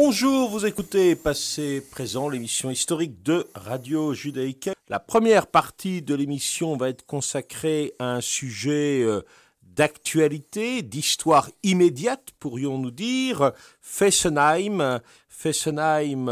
Bonjour, vous écoutez Passé Présent, l'émission historique de Radio Judaïque. La première partie de l'émission va être consacrée à un sujet euh, d'actualité, d'histoire immédiate, pourrions-nous dire, Fessenheim. Fessenheim,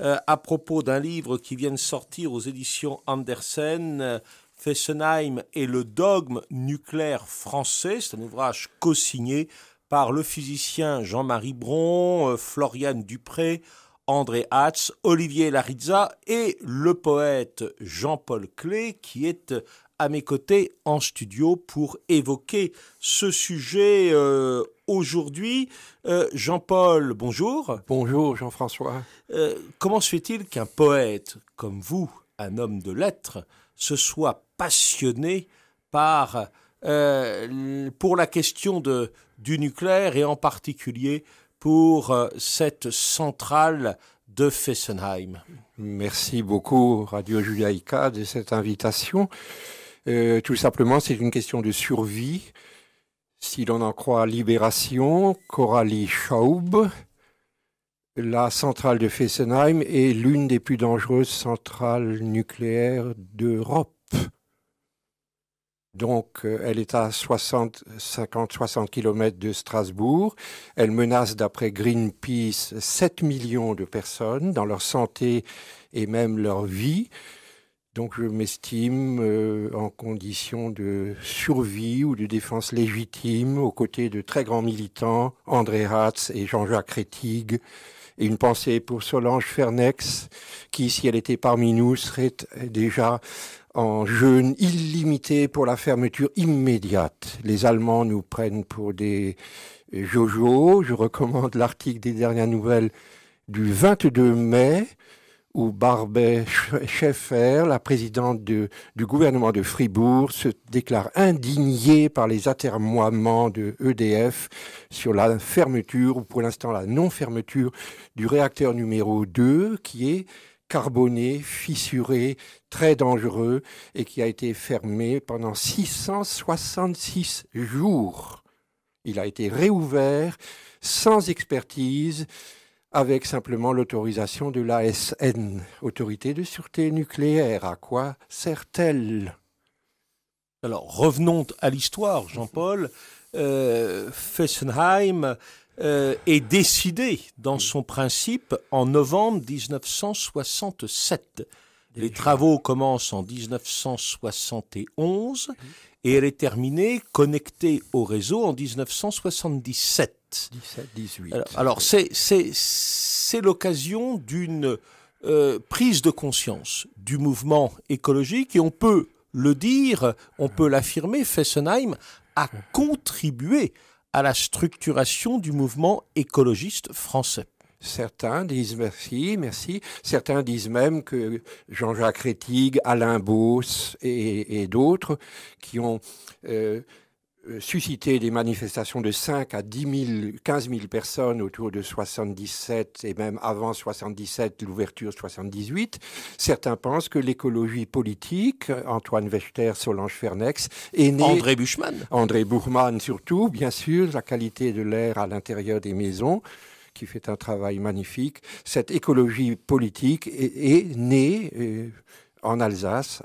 euh, à propos d'un livre qui vient de sortir aux éditions Andersen, Fessenheim et le dogme nucléaire français, c'est un ouvrage co-signé par le physicien Jean-Marie Bron, euh, Florian Dupré, André Hatz, Olivier Larizza et le poète Jean-Paul Clé qui est euh, à mes côtés en studio pour évoquer ce sujet euh, aujourd'hui. Jean-Paul, bonjour. Bonjour Jean-François. comment se fait-il qu'un poète comme vous, un homme de lettres, se soit passionné par euh, pour la question de, du nucléaire et en particulier pour euh, cette centrale de Fessenheim. Merci beaucoup Radio Judaïka de cette invitation. Euh, tout simplement, c'est une question de survie. Si l'on en croit Libération, Coralie Schaub, la centrale de Fessenheim est l'une des plus dangereuses centrales nucléaires d'Europe. Donc, euh, elle est à 50, 60 km de Strasbourg. Elle menace, d'après Greenpeace, 7 millions de personnes dans leur santé et même leur vie. Donc, je m'estime euh, en condition de survie ou de défense légitime aux côtés de très grands militants, André Ratz et Jean-Jacques Rétigue, et une pensée pour Solange Fernex, qui, si elle était parmi nous, serait déjà en jeûne illimité pour la fermeture immédiate. Les Allemands nous prennent pour des euh, jojo. Je recommande l'article des dernières nouvelles du 22 mai où Barbet Schaeffer, la présidente du gouvernement de Fribourg, se déclare indignée par les atermoiements de EDF sur la fermeture, ou pour l'instant la non-fermeture, du réacteur numéro 2, qui est carboné, fissuré, très dangereux, et qui a été fermé pendant 666 jours. Il a été réouvert sans expertise avec simplement l'autorisation de l'ASN, Autorité de sûreté nucléaire. À quoi sert-elle Alors revenons à l'histoire, Jean-Paul. Euh, Fessenheim euh, est décidé dans son principe en novembre 1967. Les travaux commencent en 1971 et elle est terminée connectée au réseau en 1977. 17. 18. Alors, c'est l'occasion d'une euh, prise de conscience du mouvement écologique et on peut le dire, on peut l'affirmer, Fessenheim a contribué à la structuration du mouvement écologiste français. Certains disent merci, merci. Certains disent même que Jean-Jacques Rétigue, Alain Beauce et, d'autres qui ont euh, euh, susciter des manifestations de 5 à 10 000, 15 000 personnes autour de 77 et même avant 77, l'ouverture 78. Certains pensent que l'écologie politique, Antoine Wester, Solange Fernex, est née... André Buchmann. André Buchmann surtout, bien sûr, la qualité de l'air à l'intérieur des maisons qui fait un travail magnifique. Cette écologie politique est, née... Euh, en Alsace,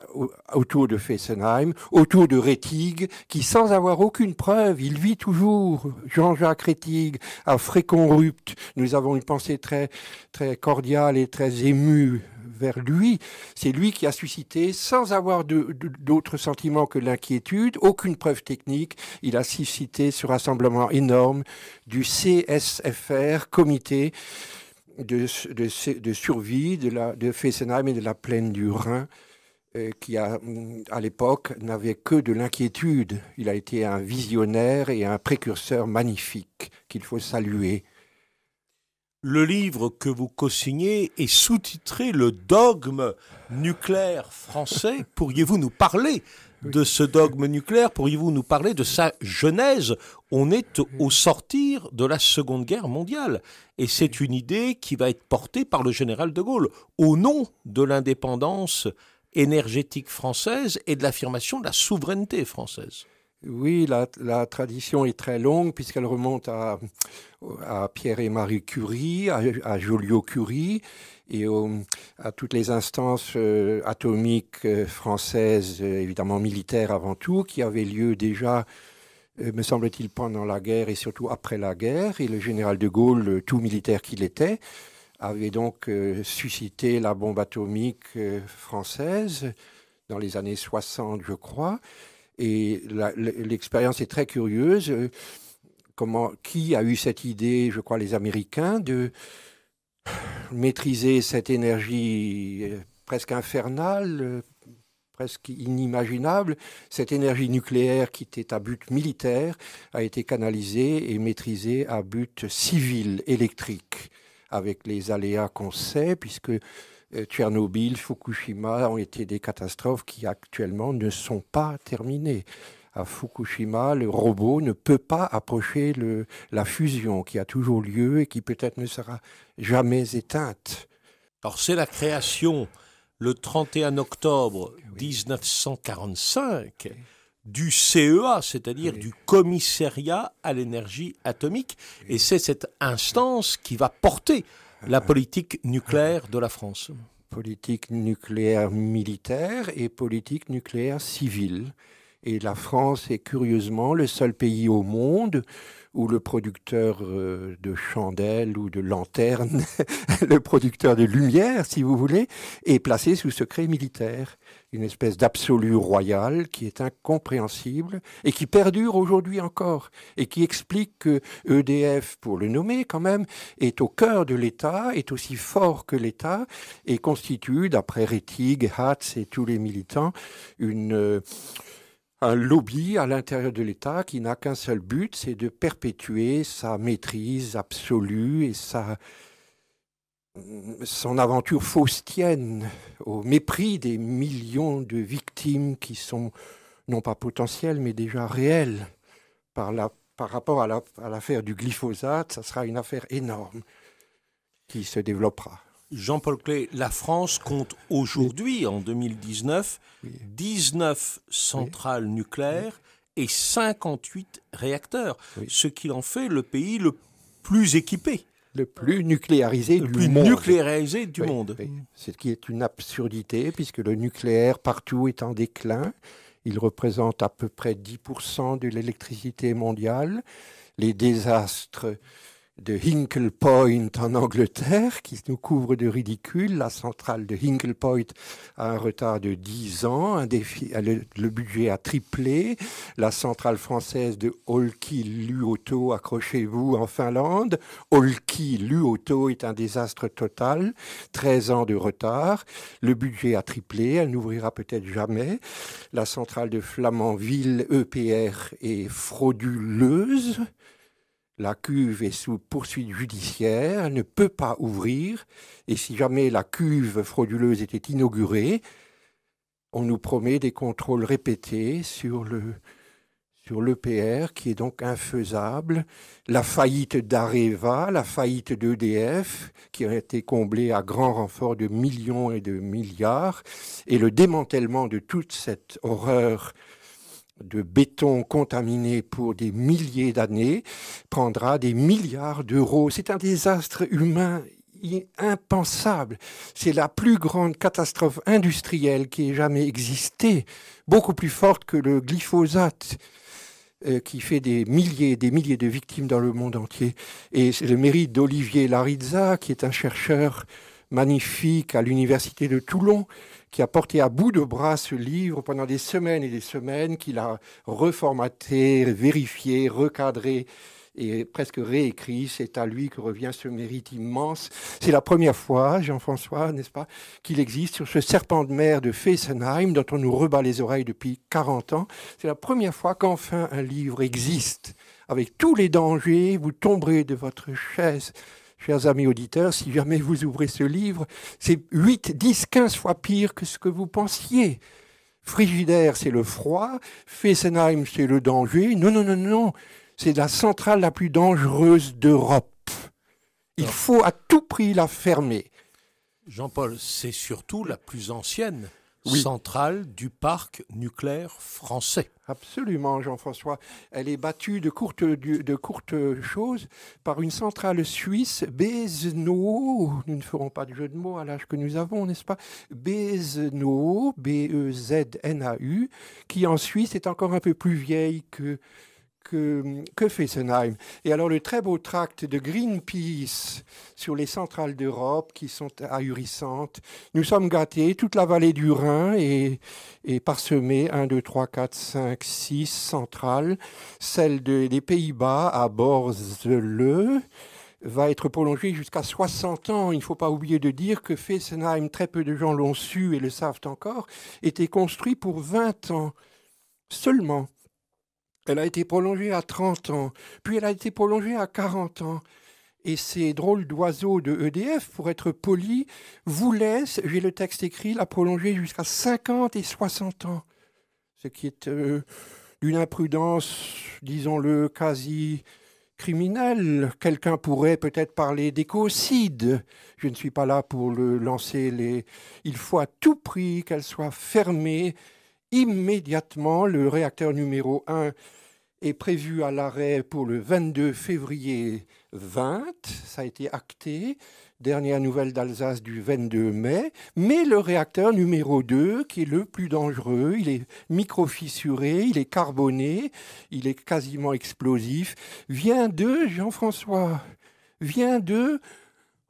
autour de Fessenheim, autour de Rettig, qui sans avoir aucune preuve, il vit toujours. Jean-Jacques Rettig, à Fréconrupt, nous avons une pensée très, très cordiale et très émue vers lui. C'est lui qui a suscité, sans avoir d'autres sentiments que l'inquiétude, aucune preuve technique, il a suscité ce rassemblement énorme du CSFR, comité de, de, survie de, la, de Fessenheim et de la plaine du Rhin, euh, qui à l'époque n'avait que de l'inquiétude. Il a été un visionnaire et un précurseur magnifique qu'il faut saluer. Le livre que vous co-signez est sous-titré Le dogme nucléaire français. Pourriez-vous nous parler de ce dogme nucléaire. Pourriez-vous nous parler de sa genèse On est au sortir de la Seconde Guerre mondiale. Et c'est une idée qui va être portée par le général de Gaulle au nom de l'indépendance énergétique française et de l'affirmation de la souveraineté française. Oui, la, tradition est très longue puisqu'elle remonte à, Pierre et Marie Curie, à, Joliot-Curie et à toutes les instances euh, atomiques euh, françaises, euh, évidemment militaires avant tout, qui avaient lieu déjà, me semble-t-il, pendant la guerre et surtout après la guerre. Et le général de Gaulle, tout militaire qu'il était, avait donc suscité la bombe atomique française dans les années 60, je crois. Et l'expérience est très curieuse. Euh, comment, qui a eu cette idée, je crois les Américains, de maîtriser cette énergie euh, presque infernale, euh, presque inimaginable, cette énergie nucléaire qui était à but militaire a été canalisée et maîtrisée à but civil, électrique, avec les aléas qu'on sait, puisque euh, Tchernobyl, Fukushima ont été des catastrophes qui actuellement ne sont pas terminées. À Fukushima, le robot ne peut pas approcher la fusion qui a toujours lieu et qui peut-être ne sera jamais éteinte. Alors c'est la création le 31 octobre 1945 eh du CEA, c'est-à-dire du Commissariat à l'énergie atomique, et c'est cette instance qui va porter la politique nucléaire de la France. Politique nucléaire militaire et politique nucléaire civile. Et la France est curieusement le seul pays au monde où le producteur euh, de chandelles ou de lanternes, le producteur de lumière, si vous voulez, est placé sous secret militaire. Une espèce d'absolu royal qui est incompréhensible et qui perdure aujourd'hui encore et qui explique que EDF, pour le nommer quand même, est au cœur de l'État, est aussi fort que l'État et constitue, d'après Rettig, Hatz et tous les militants, une euh, un lobby à l'intérieur de l'État qui n'a qu'un seul but, c'est de perpétuer sa maîtrise absolue et sa, son aventure faustienne au mépris des millions de victimes qui sont non pas potentielles mais déjà réelles par, la, par rapport à l'affaire du glyphosate, ça sera une affaire énorme qui se développera. Jean-Paul Clé, la France compte aujourd'hui, en 2019, 19 centrales nucléaires et 58 réacteurs, ce qui en fait le pays le plus équipé. Le plus nucléarisé du plus monde. nucléarisé du monde. Ce qui est une absurdité, puisque le nucléaire partout est en déclin. Il représente à peu près 10% de l'électricité mondiale. Les désastres de Hinkle Point en Angleterre, qui nous couvre de ridicule. La centrale de Hinkle Point a un retard de 10 ans, le, budget a triplé. La centrale française de Olki Luoto, accrochez-vous, en Finlande. Olki Luoto est un désastre total, 13 ans de retard. Le budget a triplé, elle n'ouvrira peut-être jamais. La centrale de Flamanville, EPR, est frauduleuse la cuve est sous poursuite judiciaire, ne peut pas ouvrir, et si jamais la cuve frauduleuse était inaugurée, on nous promet des contrôles répétés sur le sur l'EPR qui est donc infaisable, la faillite d'Areva, la faillite d'EDF qui a été comblée à grand renfort de millions et de milliards, et le démantèlement de toute cette horreur de béton contaminé pour des milliers d'années prendra des milliards d'euros. C'est un désastre humain impensable. C'est la plus grande catastrophe industrielle qui ait jamais existé, beaucoup plus forte que le glyphosate euh, qui fait des milliers et des milliers de victimes dans le monde entier. Et c'est le mérite d'Olivier Larizza, qui est un chercheur magnifique à l'université de Toulon, qui a porté à bout de bras ce livre pendant des semaines et des semaines, qu'il a reformaté, vérifié, recadré et presque réécrit. C'est à lui que revient ce mérite immense. C'est la première fois, Jean-François, n'est-ce pas, qu'il existe sur ce serpent de mer de Fessenheim dont on nous rebat les oreilles depuis 40 ans. C'est la première fois qu'enfin un livre existe. Avec tous les dangers, vous tomberez de votre chaise chers amis auditeurs, si jamais vous ouvrez ce livre, c'est 8, 10, 15 fois pire que ce que vous pensiez. Frigidaire, c'est le froid, Fessenheim, c'est le danger. Non, non, non, non, c'est la centrale la plus dangereuse d'Europe. Il faut à tout prix la fermer. Jean-Paul, c'est surtout la plus ancienne centrale du parc nucléaire français. Absolument, Jean-François. Elle est battue de courtes de choses par une centrale suisse, Bézno. Nous ne ferons pas de jeu de mots à l'âge que nous avons, n'est-ce pas Bézno, B-E-Z-N-A-U, qui en Suisse est encore un peu plus vieille que que, que fait Et alors le très beau tract de Greenpeace sur les centrales d'Europe qui sont ahurissantes. Nous sommes gâtés, toute la vallée du Rhin est, parsemée, 1, 2, 3, 4, 5, 6 centrales. Celle des Pays-Bas à Borzele va être prolongée jusqu'à 60 ans. Il ne faut pas oublier de dire que Fessenheim, très peu de gens l'ont su et le savent encore, était construit pour 20 ans seulement. Elle a été prolongée à 30 ans, puis elle a été prolongée à 40 ans. Et ces drôles d'oiseaux de EDF, pour être polis, laissent, j'ai le texte écrit, la prolonger jusqu'à 50 et 60 ans. Ce qui est d'une euh, imprudence, disons-le, quasi criminelle. Quelqu'un pourrait peut-être parler d'écocide. Je ne suis pas là pour le lancer les... Il faut à tout prix qu'elle soit fermée immédiatement. Le réacteur numéro 1 est prévu à l'arrêt pour le 22 février 20. Ça a été acté. Dernière nouvelle d'Alsace du 22 mai. Mais le réacteur numéro 2, qui est le plus dangereux, il est micro-fissuré, il est carboné, il est quasiment explosif, vient de, Jean-François, vient de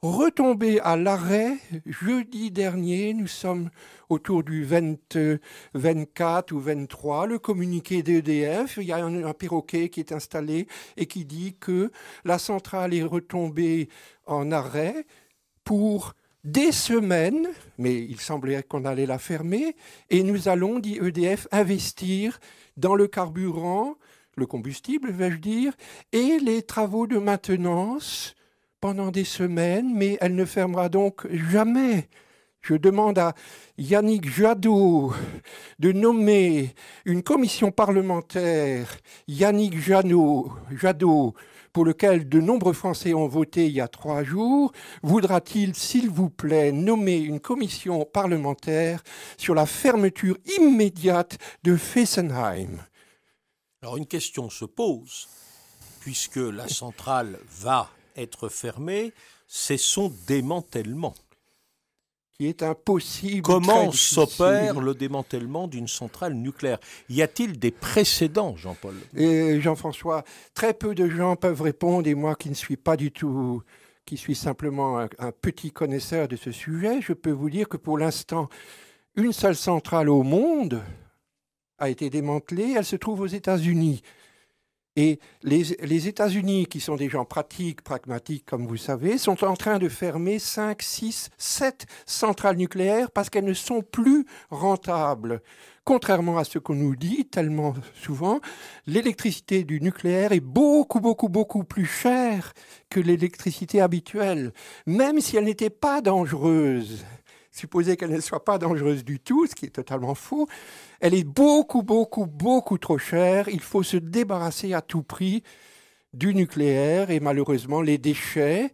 Retombée à l'arrêt jeudi dernier. Nous sommes autour du 24 ou 23, le communiqué d'EDF. Il y a un, un, perroquet qui est installé et qui dit que la centrale est retombée en arrêt pour des semaines, mais il semblait qu'on allait la fermer, et nous allons, dit EDF, investir dans le carburant, le combustible, vais-je dire, et les travaux de maintenance pendant des semaines, mais elle ne fermera donc jamais. Je demande à Yannick Jadot de nommer une commission parlementaire, Yannick Jadot, pour lequel de nombreux Français ont voté il y a trois jours, voudra-t-il, s'il vous plaît, nommer une commission parlementaire sur la fermeture immédiate de Fessenheim Alors une question se pose, puisque la centrale va être fermé, c'est son démantèlement. Qui est impossible. Comment s'opère le démantèlement d'une centrale nucléaire Y a-t-il des précédents, Jean-Paul Et Jean-François, très peu de gens peuvent répondre, et moi qui ne suis pas du tout qui suis simplement un petit connaisseur de ce sujet, je peux vous dire que pour l'instant, une seule centrale au monde, a été démantelée, elle se trouve aux États-Unis. Et les, États-Unis, qui sont des gens pratiques, pragmatiques, comme vous savez, sont en train de fermer 5, 6, 7 centrales nucléaires parce qu'elles ne sont plus rentables. Contrairement à ce qu'on nous dit tellement souvent, l'électricité du nucléaire est beaucoup, beaucoup, beaucoup plus chère que l'électricité habituelle, même si elle n'était pas dangereuse supposer qu'elle ne soit pas dangereuse du tout, ce qui est totalement faux. Elle est beaucoup, beaucoup, beaucoup trop chère. Il faut se débarrasser à tout prix du nucléaire et malheureusement les déchets,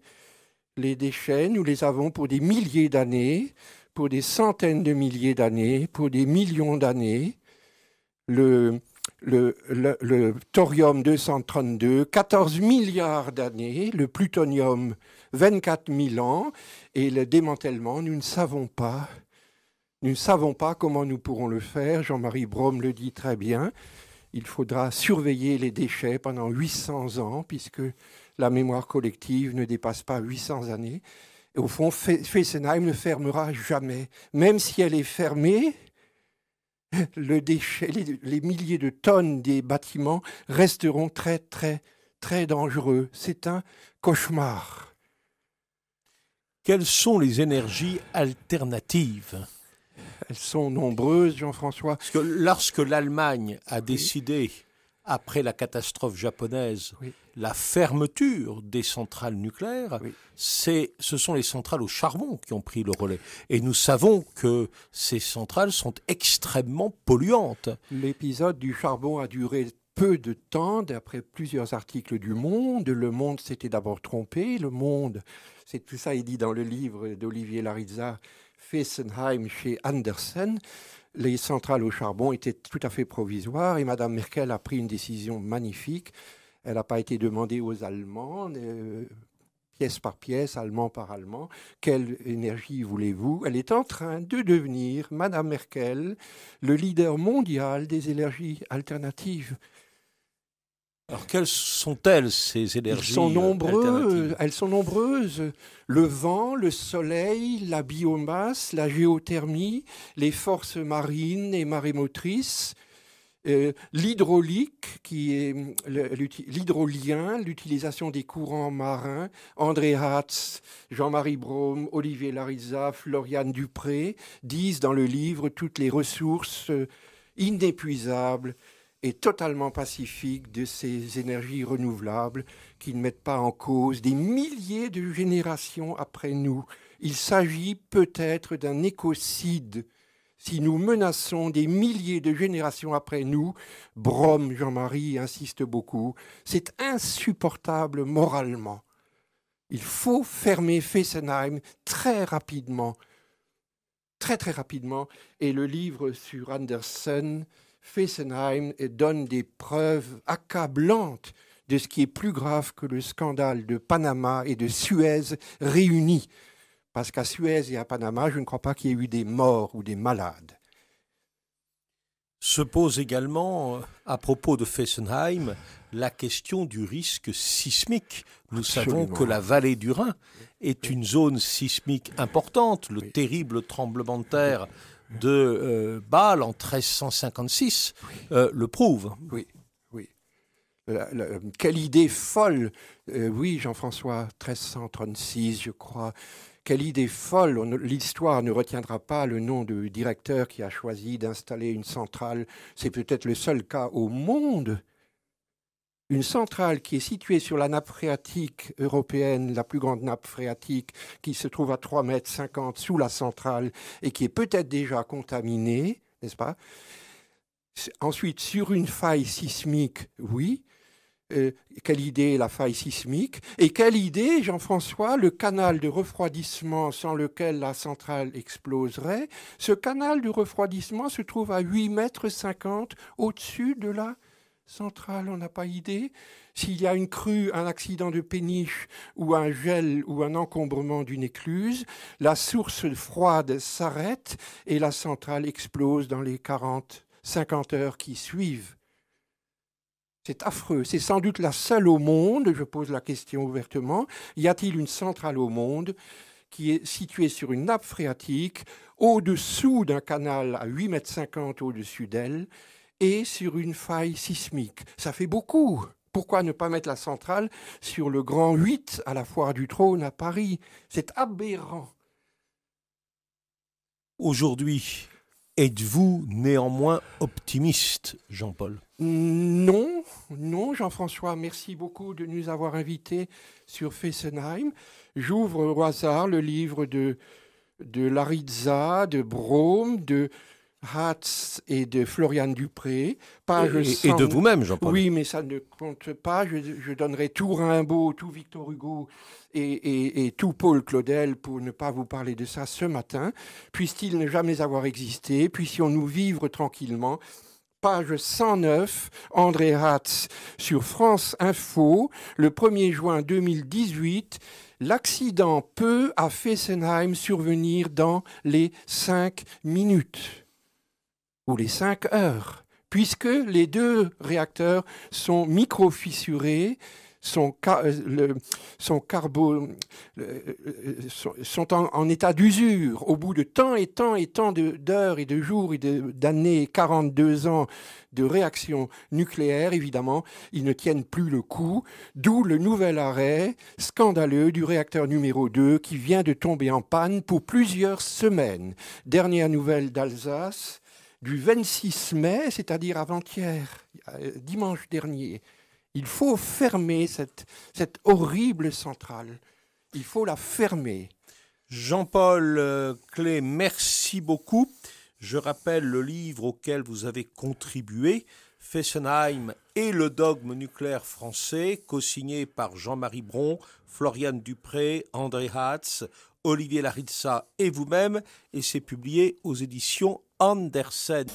les déchets, nous les avons pour des milliers d'années, pour des centaines de milliers d'années, pour des millions d'années. Le, le, thorium 232, 14 milliards d'années, le plutonium 24 000 ans, et le démantèlement, nous ne savons pas. Nous ne savons pas comment nous pourrons le faire. Jean-Marie Brome le dit très bien. Il faudra surveiller les déchets pendant 800 ans, puisque la mémoire collective ne dépasse pas 800 années. Et au fond, Fessenheim ne fermera jamais. Même si elle est fermée, le déchet, les, milliers de tonnes des bâtiments resteront très, très, très dangereux. C'est un cauchemar. Quelles sont les énergies alternatives Elles sont nombreuses, Jean-François. lorsque l'Allemagne a décidé après la catastrophe japonaise, la fermeture des centrales nucléaires, c'est, ce sont les centrales au charbon qui ont pris le relais. Et nous savons que ces centrales sont extrêmement polluantes. L'épisode du charbon a duré peu de temps, d'après plusieurs articles du Monde. Le Monde s'était d'abord trompé. Le Monde, c'est tout ça est dit dans le livre d'Olivier Larizza, Fessenheim chez Andersen les centrales au charbon étaient tout à fait provisoires et Mme Merkel a pris une décision magnifique. Elle n'a pas été demandée aux Allemands, euh, pièce par pièce, allemand par allemand, quelle énergie voulez-vous Elle est en train de devenir, Mme Merkel, le leader mondial des énergies alternatives. Alors quelles sont-elles ces énergies euh, sont Elles sont nombreuses. Le vent, le soleil, la biomasse, la géothermie, les forces marines et marémotrices, euh, l'hydraulique, qui est hum, l'hydrolien, l'utilisation des courants marins, André Hatz, Jean-Marie Brome, Olivier Larisa, Floriane Dupré disent dans le livre toutes les ressources inépuisables et totalement pacifique de ces énergies renouvelables qui ne mettent pas en cause des milliers de générations après nous. Il s'agit peut-être d'un écocide. Si nous menaçons des milliers de générations après nous, Brom, Jean-Marie insiste beaucoup, c'est insupportable moralement. Il faut fermer Fessenheim très rapidement, très très rapidement, et le livre sur Andersen Fessenheim donne des preuves accablantes de ce qui est plus grave que le scandale de Panama et de Suez réunis. Parce qu'à Suez et à Panama, je ne crois pas qu'il y ait eu des morts ou des malades. Se pose également, euh, à propos de Fessenheim, la question du risque sismique. Nous savons que la vallée du Rhin est une zone sismique importante. Le terrible tremblement de terre de euh, Bâle en 1356 euh, le prouve. Oui, oui. quelle idée folle euh, Oui, Jean-François, 1336, je crois. Quelle idée folle L'histoire ne retiendra pas le nom du directeur qui a choisi d'installer une centrale. C'est peut-être le seul cas au monde une centrale qui est située sur la nappe phréatique européenne, la plus grande nappe phréatique, qui se trouve à 3,50 m sous la centrale et qui est peut-être déjà contaminée, n'est-ce pas Ensuite, sur une faille sismique, oui. Euh, quelle idée la faille sismique Et quelle idée, Jean-François, le canal de refroidissement sans lequel la centrale exploserait Ce canal de refroidissement se trouve à 8,50 m au-dessus de la centrale, on n'a pas idée. S'il y a une crue, un accident de péniche ou un gel ou un encombrement d'une écluse, la source froide s'arrête et la centrale explose dans les 40, 50 heures qui suivent. C'est affreux. C'est sans doute la seule au monde, je pose la question ouvertement, y a-t-il une centrale au monde qui est située sur une nappe phréatique au-dessous d'un canal à 8,50 m au-dessus d'elle et sur une faille sismique. Ça fait beaucoup. Pourquoi ne pas mettre la centrale sur le Grand 8 à la foire du trône à Paris C'est aberrant. Aujourd'hui, êtes-vous néanmoins optimiste, Jean-Paul Non, non, Jean-François, merci beaucoup de nous avoir invités sur Fessenheim. J'ouvre au hasard le livre de, de de Brome, de, Hatz et de Florian Dupré. Page et, de vous-même, Jean-Paul. Oui, mais ça ne compte pas. Je, donnerai tout Rimbaud, tout Victor Hugo et, tout Paul Claudel pour ne pas vous parler de ça ce matin. Puisse-t-il ne jamais avoir existé Puissions-nous vivre tranquillement Page 109, André Hatz sur France Info, le 1er juin 2018. L'accident peut, à Fessenheim survenir dans les 5 minutes ou les 5 heures, puisque les deux réacteurs sont micro-fissurés, sont, euh, sont, euh, euh, en, état d'usure au bout de tant et tant et tant d'heures et de jours et d'années, 42 ans de réaction nucléaire, évidemment, ils ne tiennent plus le coup, d'où le nouvel arrêt scandaleux du réacteur numéro 2 qui vient de tomber en panne pour plusieurs semaines. Dernière nouvelle d'Alsace, du 26 mai, c'est-à-dire avant-hier, euh, dimanche dernier. Il faut fermer cette, horrible centrale. Il faut la fermer. Jean-Paul euh, Clé, merci beaucoup. Je rappelle le livre auquel vous avez contribué, Fessenheim et le dogme nucléaire français, co-signé par Jean-Marie Bron, Floriane Dupré, André Hatz, Olivier Laritza et vous-même, et c'est publié aux éditions Andersen.